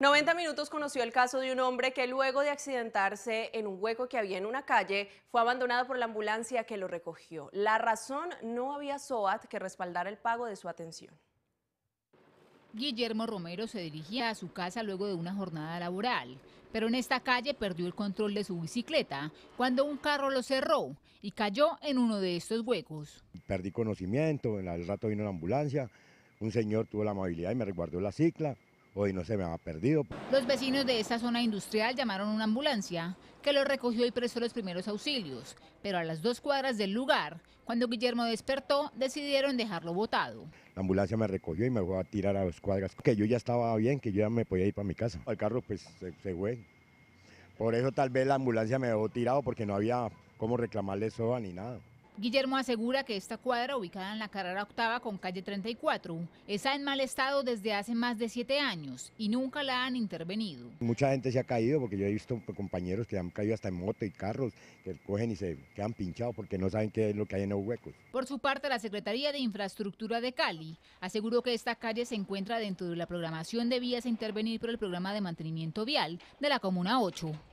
90 Minutos conoció el caso de un hombre que luego de accidentarse en un hueco que había en una calle, fue abandonado por la ambulancia que lo recogió. La razón, no había SOAT que respaldara el pago de su atención. Guillermo Romero se dirigía a su casa luego de una jornada laboral, pero en esta calle perdió el control de su bicicleta cuando un carro lo cerró y cayó en uno de estos huecos. Perdí conocimiento, al rato vino la ambulancia, un señor tuvo la amabilidad y me resguardó la cicla, hoy no se me ha perdido. Los vecinos de esta zona industrial llamaron una ambulancia que lo recogió y prestó los primeros auxilios, pero a las dos cuadras del lugar, cuando Guillermo despertó, decidieron dejarlo botado. La ambulancia me recogió y me fue a tirar a dos cuadras, que yo ya estaba bien, que yo ya me podía ir para mi casa. El carro pues se, fue. Por eso tal vez la ambulancia me dejó tirado porque no había cómo reclamarle eso ni nada. Guillermo asegura que esta cuadra, ubicada en la carrera octava con calle 34, está en mal estado desde hace más de siete años y nunca la han intervenido. Mucha gente se ha caído porque yo he visto compañeros que han caído hasta en moto y carros que cogen y se quedan pinchados porque no saben qué es lo que hay en los huecos. Por su parte, la Secretaría de Infraestructura de Cali aseguró que esta calle se encuentra dentro de la programación de vías a intervenir por el programa de mantenimiento vial de la Comuna 8.